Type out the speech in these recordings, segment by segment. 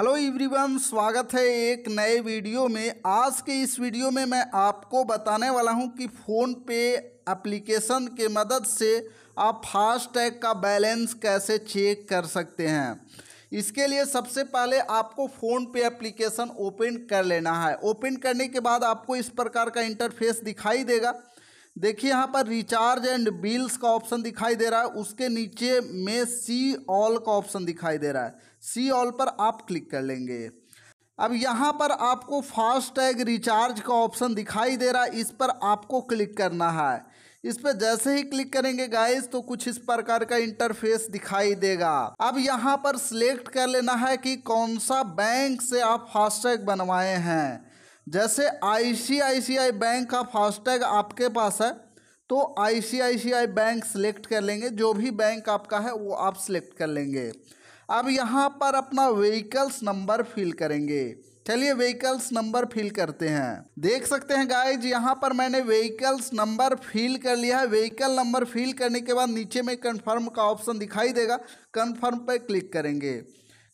hello everyone स्वागत है एक नए वीडियो में आज के इस वीडियो में मैं आपको बताने वाला हूं कि फ़ोन पे एप्लीकेशन के मदद से आप फास्टैग का बैलेंस कैसे चेक कर सकते हैं इसके लिए सबसे पहले आपको फ़ोन पे एप्लीकेशन ओपन कर लेना है ओपन करने के बाद आपको इस प्रकार का इंटरफेस दिखाई देगा देखिए यहाँ पर रिचार्ज एंड बिल्स का ऑप्शन दिखाई दे रहा है उसके नीचे में सी ऑल का ऑप्शन दिखाई दे रहा है सी ऑल पर आप क्लिक कर लेंगे अब यहाँ पर आपको फास्टैग रिचार्ज का ऑप्शन दिखाई दे रहा है इस पर आपको क्लिक करना है इस पर जैसे ही क्लिक करेंगे गाइस तो कुछ इस प्रकार का इंटरफेस दिखाई देगा अब यहाँ पर सिलेक्ट कर लेना है कि कौन सा बैंक से आप फास्टैग बनवाए हैं जैसे आईसीआईसीआई बैंक का फास्टैग आपके पास है तो आईसीआईसीआई बैंक सेलेक्ट कर लेंगे जो भी बैंक आपका है वो आप सेलेक्ट कर लेंगे अब यहाँ पर अपना व्हीकल्स नंबर फिल करेंगे चलिए व्हीकल्स नंबर फिल करते हैं देख सकते हैं गाइज यहाँ पर मैंने व्हीकल्स नंबर फिल कर लिया है व्हीकल नंबर फिल करने के बाद नीचे में कंफर्म का ऑप्शन दिखाई देगा कंफर्म पर क्लिक करेंगे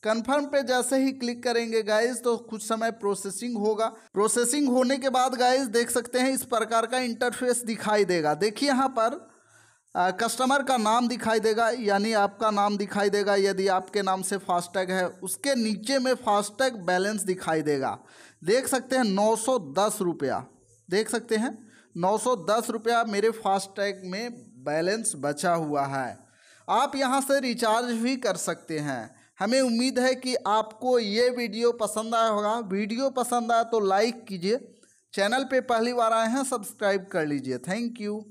कन्फर्म पे जैसे ही क्लिक करेंगे गाइज तो कुछ समय प्रोसेसिंग होगा प्रोसेसिंग होने के बाद गाइज देख सकते हैं इस प्रकार का इंटरफेस दिखाई देगा देखिए यहाँ पर कस्टमर का नाम दिखाई देगा यानी आपका नाम दिखाई देगा यदि आपके नाम से फास्टैग है उसके नीचे में फास्टैग बैलेंस दिखाई देगा देख सकते हैं नौ सौ दस रुपया देख सकते हैं नौ सौ दस रुपया मेरे फास्टैग में बैलेंस बचा हुआ है आप यहाँ से रिचार्ज भी कर सकते हैं हमें उम्मीद है कि आपको ये वीडियो पसंद आया होगा वीडियो पसंद आया तो लाइक कीजिए चैनल पे पहली बार आए हैं सब्सक्राइब कर लीजिए थैंक यू